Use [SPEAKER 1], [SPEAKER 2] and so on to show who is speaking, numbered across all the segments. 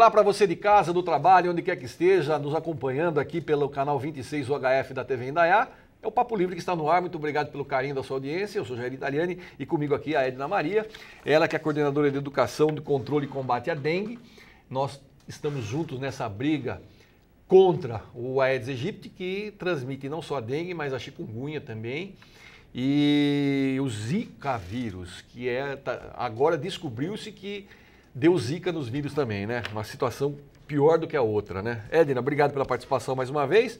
[SPEAKER 1] Olá para você de casa, do trabalho, onde quer que esteja, nos acompanhando aqui pelo canal 26 UHF da TV Indaiá. É o Papo Livre que está no ar. Muito obrigado pelo carinho da sua audiência. Eu sou Jair Italiani e comigo aqui é a Edna Maria, ela que é coordenadora de Educação, de Controle e Combate à Dengue. Nós estamos juntos nessa briga contra o Aedes aegypti, que transmite não só a dengue, mas a chikungunya também. E o Zika vírus, que é, tá, agora descobriu-se que deu zica nos vídeos também, né? Uma situação pior do que a outra, né? Edna, obrigado pela participação mais uma vez.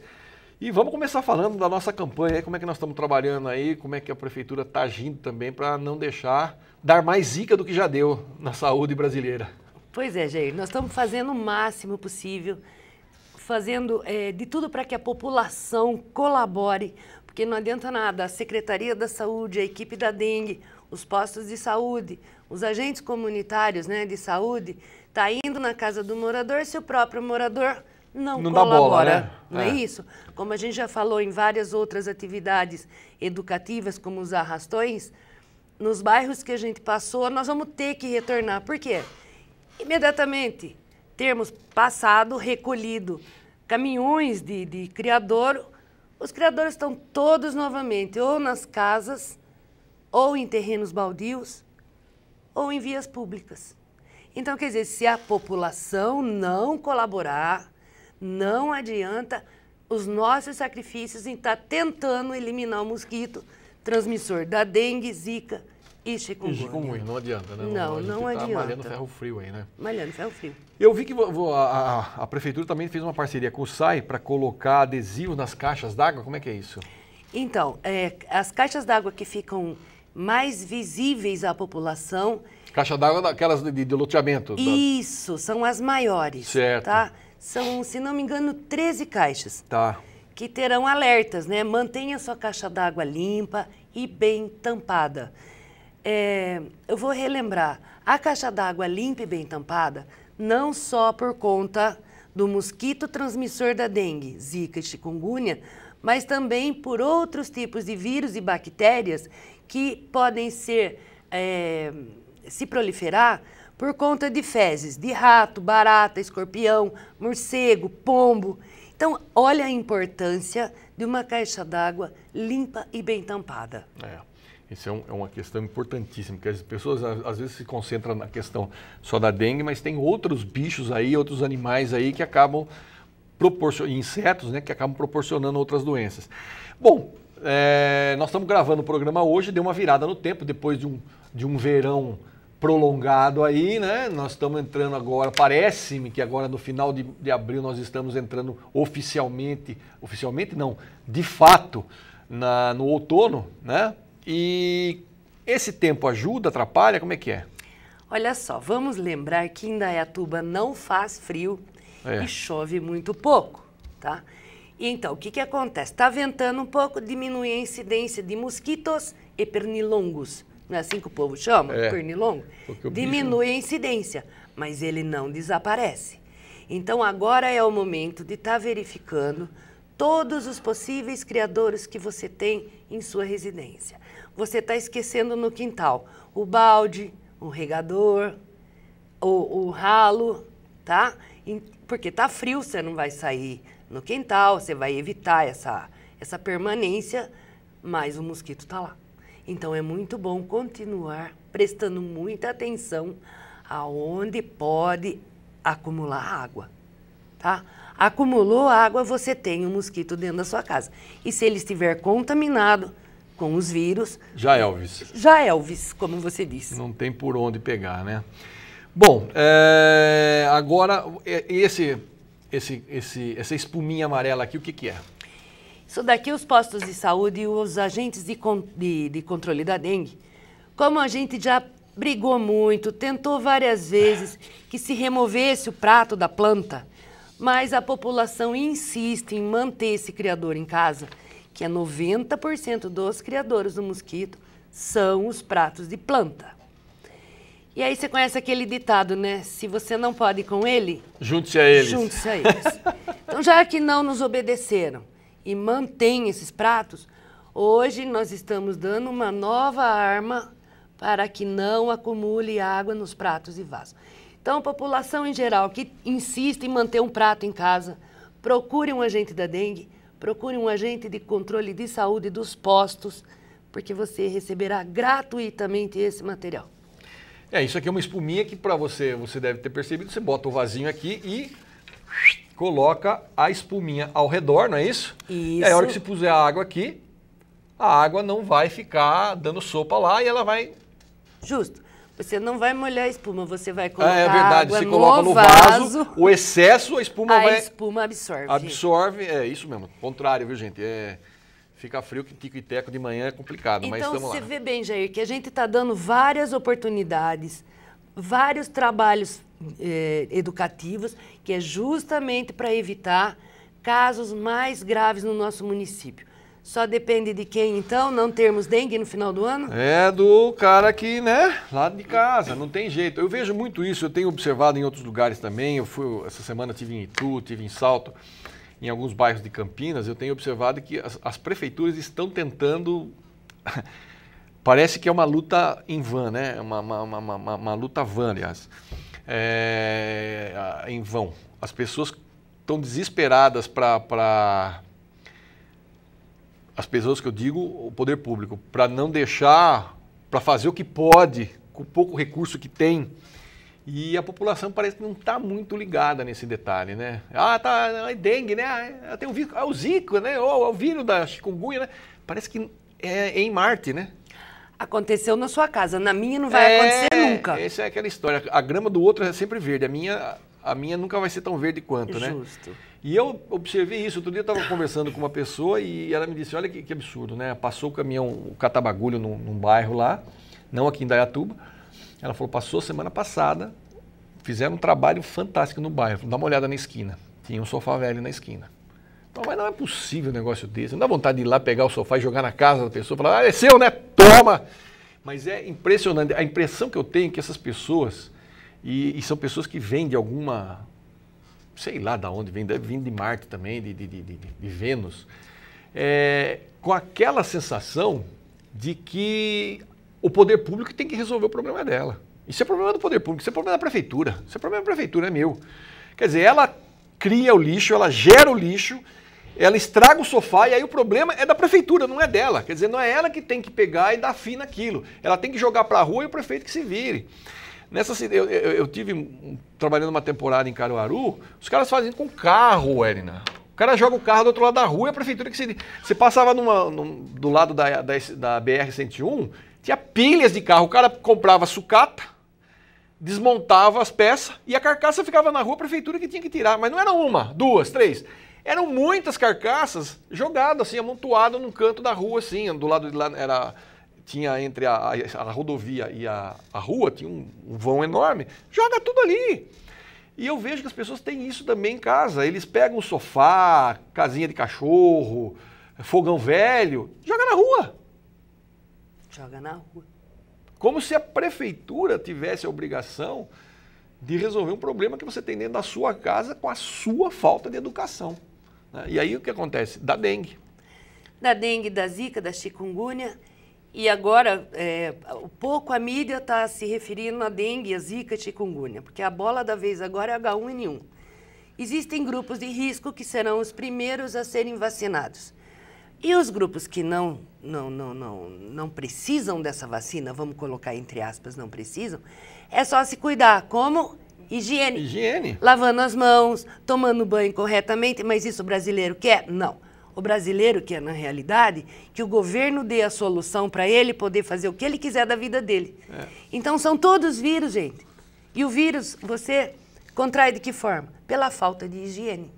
[SPEAKER 1] E vamos começar falando da nossa campanha, como é que nós estamos trabalhando aí, como é que a prefeitura está agindo também para não deixar dar mais zica do que já deu na saúde brasileira.
[SPEAKER 2] Pois é, Jair, nós estamos fazendo o máximo possível, fazendo é, de tudo para que a população colabore, porque não adianta nada, a Secretaria da Saúde, a equipe da dengue, os postos de saúde, os agentes comunitários né, de saúde, está indo na casa do morador se o próprio morador não, não colabora. Bola, né? Não é. é. isso? Como a gente já falou em várias outras atividades educativas, como os arrastões, nos bairros que a gente passou, nós vamos ter que retornar. Por quê? Imediatamente termos passado, recolhido caminhões de, de criador, os criadores estão todos novamente ou nas casas ou em terrenos baldios, ou em vias públicas. Então, quer dizer, se a população não colaborar, não adianta os nossos sacrifícios em estar tá tentando eliminar o mosquito transmissor da dengue, zika e chikungunya. E chikungunya, não adianta, né? Não, não, tá adianta. Tá malhando ferro
[SPEAKER 1] frio aí, né? Malhando ferro frio. Eu vi que a, a, a prefeitura também fez uma parceria com o SAI para colocar adesivo nas caixas d'água, como é que é isso?
[SPEAKER 2] Então, é, as caixas d'água que ficam mais visíveis à população.
[SPEAKER 1] Caixa d'água daquelas de, de loteamento. Da...
[SPEAKER 2] Isso, são as maiores. Certo. Tá? São, se não me engano, 13 caixas. Tá. Que terão alertas, né? Mantenha sua caixa d'água limpa e bem tampada. É, eu vou relembrar, a caixa d'água limpa e bem tampada, não só por conta do mosquito transmissor da dengue, zika e chikungunya, mas também por outros tipos de vírus e bactérias que podem ser é, se proliferar por conta de fezes de rato, barata, escorpião, morcego, pombo. Então, olha a importância de uma caixa d'água limpa e bem tampada. É. Isso é,
[SPEAKER 1] um, é, uma questão importantíssima, porque as pessoas às vezes se concentram na questão só da dengue, mas tem outros bichos aí, outros animais aí que acabam proporcionando, insetos, né, que acabam proporcionando outras doenças. Bom, é, nós estamos gravando o programa hoje, deu uma virada no tempo, depois de um, de um verão prolongado aí, né? Nós estamos entrando agora, parece-me que agora no final de, de abril nós estamos entrando oficialmente, oficialmente não, de fato, na, no outono, né? E esse tempo ajuda, atrapalha, como é que é?
[SPEAKER 2] Olha só, vamos lembrar que Indaiatuba não faz frio é. e chove muito pouco, tá? Então, o que, que acontece? Está ventando um pouco, diminui a incidência de mosquitos e pernilongos. Não é assim que o povo chama? É, pernilongo? Diminui bicho... a incidência, mas ele não desaparece. Então, agora é o momento de estar tá verificando todos os possíveis criadores que você tem em sua residência. Você está esquecendo no quintal o balde, o regador, o, o ralo, tá? Porque tá frio, você não vai sair no quintal, você vai evitar essa, essa permanência, mas o mosquito está lá. Então é muito bom continuar prestando muita atenção aonde pode acumular água, tá? Acumulou água, você tem um mosquito dentro da sua casa. E se ele estiver contaminado com os vírus...
[SPEAKER 1] Já Elvis.
[SPEAKER 2] Já Elvis, como você disse.
[SPEAKER 1] Não tem por onde pegar, né? Bom, é, agora eh, esse esse, esse, essa espuminha amarela aqui, o que, que é?
[SPEAKER 2] Isso daqui, os postos de saúde e os agentes de, con de, de controle da dengue. Como a gente já brigou muito, tentou várias vezes que se removesse o prato da planta, mas a população insiste em manter esse criador em casa, que é 90% dos criadores do mosquito são os pratos de planta. E aí você conhece aquele ditado, né? Se você não pode ir com ele,
[SPEAKER 1] junte-se a eles. Junte-se
[SPEAKER 2] a eles. então, já que não nos obedeceram e mantêm esses pratos, hoje nós estamos dando uma nova arma para que não acumule água nos pratos e vasos. Então, a população em geral que insiste em manter um prato em casa, procure um agente da dengue, procure um agente de controle de saúde dos postos, porque você receberá gratuitamente esse material.
[SPEAKER 1] É, isso aqui é uma espuminha que para você, você deve ter percebido, você bota o vasinho aqui e coloca a espuminha ao redor, não é isso? Isso. E aí, a hora que você puser a água aqui, a água não vai ficar dando sopa
[SPEAKER 2] lá e ela vai... Justo. Você não vai molhar a espuma, você vai colocar é, é verdade, você coloca no vaso, vaso, o excesso, a espuma a vai... A espuma absorve.
[SPEAKER 1] Absorve, é isso mesmo, contrário, viu gente? É fica frio que tico e teco de manhã é complicado, então, mas estamos lá. Então, você
[SPEAKER 2] vê bem, Jair, que a gente está dando várias oportunidades, vários trabalhos eh, educativos, que é justamente para evitar casos mais graves no nosso município. Só depende de quem, então, não termos dengue no final do ano? É,
[SPEAKER 1] do cara que, né, lá de casa, não tem jeito. Eu vejo muito isso, eu tenho observado em outros lugares também. Eu fui, essa semana tive em Itu, tive em Salto em alguns bairros de Campinas, eu tenho observado que as, as prefeituras estão tentando. Parece que é uma luta em vão, né? Uma, uma, uma, uma, uma luta vã, aliás. É, em vão. As pessoas estão desesperadas para. As pessoas que eu digo, o poder público, para não deixar, para fazer o que pode, com o pouco recurso que tem, e a população parece que não está muito ligada nesse detalhe, né? Ah, tá, é dengue, né? Ah, tem o, vírus, é ah, o Zika,
[SPEAKER 2] né? Ou é o vírus da chikungunya, né? Parece que é em Marte, né? Aconteceu na sua casa, na minha não vai é, acontecer
[SPEAKER 1] nunca. Essa é aquela história. A grama do outro é sempre verde, a minha, a minha nunca vai ser tão verde quanto, Justo. né? Justo. E eu observei isso. Outro dia eu estava conversando com uma pessoa e ela me disse: Olha que, que absurdo, né? Passou o caminhão, o catabagulho num, num bairro lá, não aqui em Dayatuba ela falou, passou semana passada, fizeram um trabalho fantástico no bairro. Dá uma olhada na esquina. Tinha um sofá velho na esquina. Então, mas não é possível um negócio desse. Não dá vontade de ir lá pegar o sofá e jogar na casa da pessoa e falar, ah, é seu, né? Toma! Mas é impressionante. A impressão que eu tenho é que essas pessoas, e, e são pessoas que vêm de alguma, sei lá de onde vem, deve vir de Marte também, de, de, de, de Vênus, é, com aquela sensação de que o poder público tem que resolver o problema dela. Isso é problema do poder público, isso é problema da prefeitura. Isso é problema da prefeitura, é meu. Quer dizer, ela cria o lixo, ela gera o lixo, ela estraga o sofá e aí o problema é da prefeitura, não é dela. Quer dizer, não é ela que tem que pegar e dar fim naquilo. Ela tem que jogar para a rua e o prefeito que se vire. Nessa, eu, eu, eu, tive trabalhando uma temporada em Caruaru, os caras fazem com carro, Elina. O cara joga o carro do outro lado da rua e a prefeitura que se. Você passava numa, num, do lado da, da, da BR-101, tinha pilhas de carro. O cara comprava sucata, desmontava as peças e a carcaça ficava na rua, a prefeitura que tinha que tirar. Mas não era uma, duas, três. Eram muitas carcaças jogadas assim, amontoadas num canto da rua, assim, do lado de lá era tinha entre a, a, a rodovia e a, a, rua, tinha um, um vão enorme, joga tudo ali. E eu vejo que as pessoas têm isso também em casa. Eles pegam sofá, casinha de cachorro, fogão velho, joga na rua joga na rua. Como se a prefeitura tivesse a obrigação de resolver um problema que você tem dentro da sua casa com a sua falta de educação. Né? E aí o que acontece? Da dengue.
[SPEAKER 2] Da dengue, da zika, da chikungunya. E agora, é, pouco a mídia está se referindo à dengue, à zika, à chikungunya, porque a bola da vez agora é H1N1. Existem grupos de risco que serão os primeiros a serem vacinados. E os grupos que não, não, não, não, não precisam dessa vacina, vamos colocar entre aspas, não precisam, é só se cuidar. Como? Higiene. Higiene. Lavando as mãos, tomando banho corretamente, mas isso o brasileiro quer? Não. O brasileiro quer, na realidade, que o governo dê a solução para ele poder fazer o que ele quiser da vida dele. É. Então são todos vírus, gente. E o vírus, você contrai de que forma? Pela falta de higiene.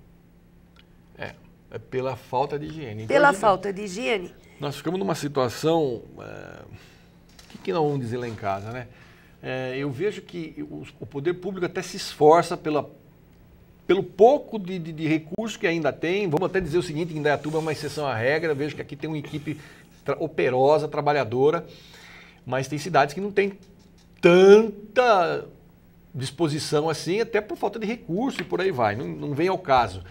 [SPEAKER 1] É pela falta de higiene. Então, pela gente, falta de higiene. Nós ficamos numa situação. O eh, que, que não vamos dizer lá em casa, né? É, eu vejo que o, o, poder público até se esforça pela, pelo pouco de, de, de recurso que ainda tem. Vamos até dizer o seguinte: em Indaiatuba é uma exceção à regra. Vejo que aqui tem uma equipe tra operosa, trabalhadora, mas tem cidades que não tem tanta disposição assim, até por falta de recurso e por aí vai. Não, não vem ao caso.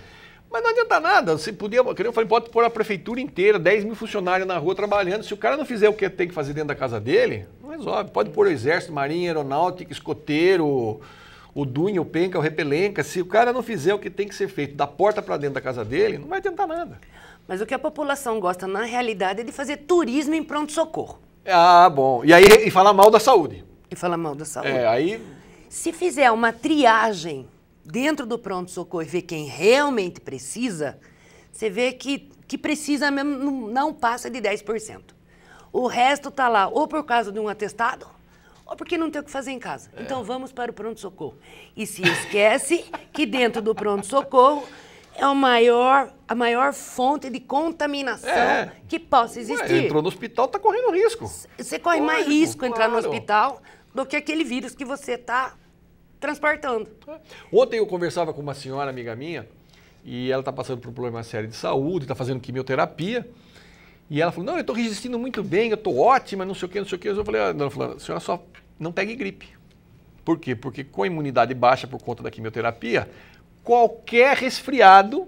[SPEAKER 1] Mas não adianta nada. Você podia, eu falei, pode pôr a prefeitura inteira, 10 mil funcionários na rua trabalhando. Se o cara não fizer o que tem que fazer dentro da casa dele, não resolve. Pode pôr o exército, marinha, aeronáutica, escoteiro, o Dunha, o Penca, o Repelenca. Se o cara não fizer o que tem que ser feito da porta para dentro da casa dele, não
[SPEAKER 2] vai tentar nada. Mas o que a população gosta, na realidade, é de fazer turismo em pronto-socorro.
[SPEAKER 1] Ah, bom. E
[SPEAKER 2] aí e falar mal da saúde. E falar mal da saúde. É, aí. Se fizer uma triagem dentro do pronto-socorro e ver quem realmente precisa, você vê que, que precisa mesmo não passa de 10%. O resto está lá ou por causa de um atestado ou porque não tem o que fazer em casa. É. Então vamos para o pronto-socorro. E se esquece que dentro do pronto-socorro é o maior, a maior fonte de contaminação é. que possa existir. Ué, entrou no
[SPEAKER 1] hospital, está correndo risco.
[SPEAKER 2] Você corre Lógico, mais risco claro. entrar no hospital do que aquele vírus que você está transportando.
[SPEAKER 1] Ontem eu conversava com uma senhora, amiga minha, e ela está passando por um problema sério de saúde, está fazendo quimioterapia. E ela falou: Não, eu estou resistindo muito bem, eu estou ótima, não sei o quê, não sei o quê. Eu falei: ah, não, falou, a senhora só não pegue gripe. Por quê? Porque com a imunidade baixa por conta da quimioterapia, qualquer resfriado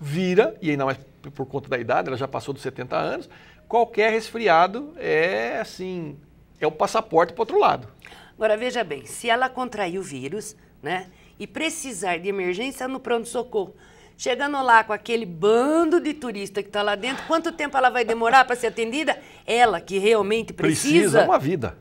[SPEAKER 1] vira, e ainda mais por conta da idade, ela já passou dos 70 anos, qualquer resfriado é assim,
[SPEAKER 2] é o passaporte para outro lado. Agora, veja bem, se ela contrair o vírus, né, e precisar de emergência no pronto-socorro, chegando lá com aquele bando de turista que está lá dentro, quanto tempo ela vai demorar para ser atendida? Ela que realmente precisa. Precisa uma vida.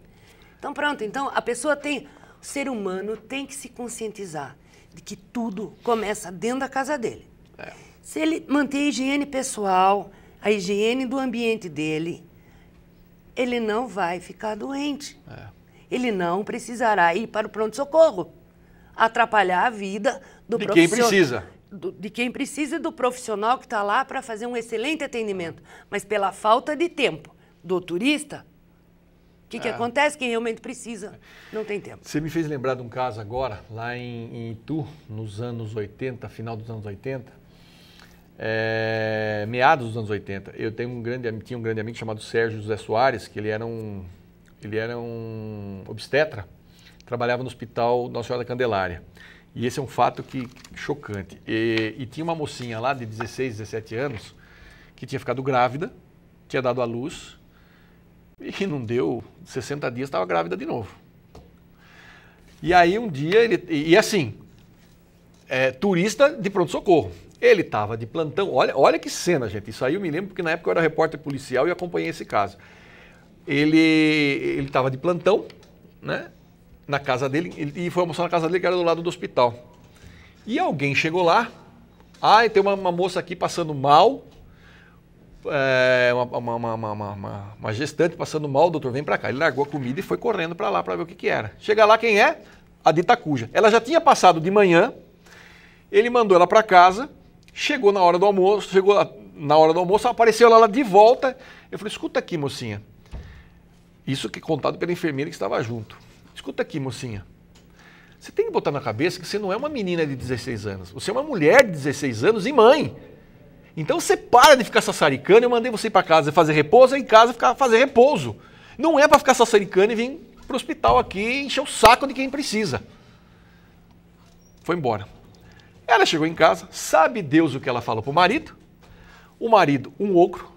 [SPEAKER 2] Então pronto, então a pessoa tem, o ser humano tem que se conscientizar de que tudo começa dentro da casa dele. É. Se ele manter a higiene pessoal, a higiene do ambiente dele, ele não vai ficar doente. É ele não precisará ir para o pronto-socorro. Atrapalhar a vida do de profissional. De quem precisa. Do, de quem precisa do profissional que está lá para fazer um excelente atendimento. Mas pela falta de tempo do turista, o que, que é. acontece? Quem realmente precisa não tem tempo.
[SPEAKER 1] Você me fez lembrar de um caso agora, lá em, em Itu, nos anos 80, final dos anos 80, é, eh, meados dos anos 80. Eu tenho um grande, tinha um grande amigo chamado Sérgio José Soares, que ele era um ele era um obstetra, trabalhava no hospital Nossa Senhora da Candelária. E esse é um fato que, chocante. E, e tinha uma mocinha lá de 16, 17 anos que tinha ficado grávida, tinha dado à luz e não deu 60 dias, estava grávida de novo. E aí um dia ele. E, e assim, é, turista de pronto-socorro. Ele estava de plantão. Olha, olha que cena, gente. Isso aí eu me lembro porque na época eu era repórter policial e acompanhei esse caso ele estava de plantão, né? Na casa dele, ele, e foi almoçar na casa dele, que era do lado do hospital. E alguém chegou lá, ah, tem uma, uma moça aqui passando mal, é, uma, uma, uma, gestante passando mal, doutor, vem para cá. Ele largou a comida e foi correndo para lá para ver o que, que era. Chega lá, quem é? A Dita cuja. Ela já tinha passado de manhã, ele mandou ela para casa, chegou na hora do almoço, chegou na hora do almoço, apareceu ela, ela de volta. Eu falei, escuta aqui, mocinha, isso que é contado pela enfermeira que estava junto. Escuta aqui, mocinha. Você tem que botar na cabeça que você não é uma menina de 16 anos. Você é uma mulher de 16 anos e mãe. Então você para de ficar sassaricando. Eu mandei você ir para casa fazer repouso, em casa ficar fazer repouso. Não é para ficar sassaricando e vir para o hospital aqui e encher o saco de quem precisa. Foi embora. Ela chegou em casa, sabe Deus o que ela falou para o marido. O marido, um ogro,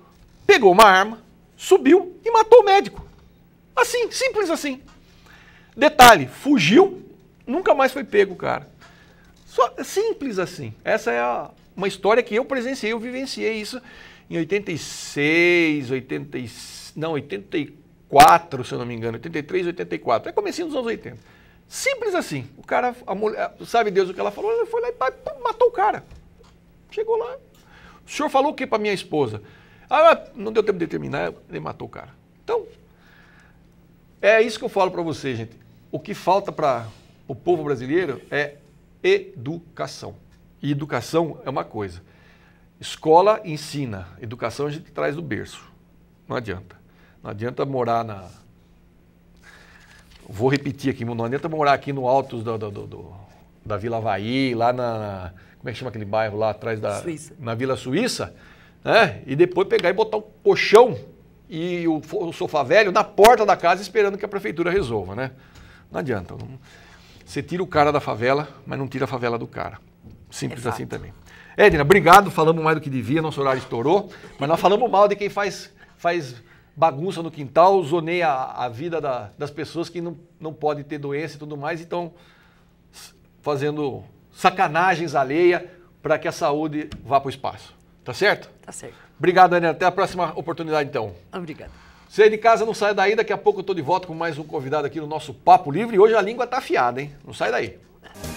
[SPEAKER 1] pegou uma arma, subiu e matou o médico. Assim, simples assim. Detalhe, fugiu, nunca mais foi pego, cara. Só simples assim. Essa é a, uma história que eu presenciei, eu vivenciei isso em 86, 80, não, 84, se eu não me engano, 83, 84. É comecinho dos anos 80. Simples assim. O cara, a mulher, sabe Deus o que ela falou, ela foi lá e matou o cara. Chegou lá. O senhor falou o que para minha esposa? Ah, não deu tempo de terminar, ele matou o cara. Então, é isso que eu falo para você, gente. O que falta para o povo brasileiro é educação. E educação é uma coisa. Escola ensina, educação a gente traz do berço. Não adianta. Não adianta morar na. Vou repetir aqui, não adianta morar aqui no alto do, do, do, da Vila Havaí, lá na. Como é que chama aquele bairro lá atrás da. Suíça. Na Vila Suíça, né? E depois pegar e botar um colchão e o, o sofá velho na porta da casa esperando que a prefeitura resolva, né? Não adianta. Não... Você tira o cara da favela, mas não tira a favela do cara. Simples Exato. assim também. Edna, obrigado. Falamos mais do que devia, nosso horário estourou. Mas nós falamos mal de quem faz, faz bagunça no quintal, zoneia a, a vida da, das pessoas que não, não podem ter doença e tudo mais, então fazendo sacanagens alheia para que a saúde vá para o espaço. Tá certo? Tá certo. Obrigado, Daniela. Até a próxima oportunidade, então. Obrigado. Você aí de casa não sai daí, daqui a pouco eu tô de volta com mais um convidado aqui no nosso Papo Livre. E hoje a língua tá afiada, hein? Não sai daí. É.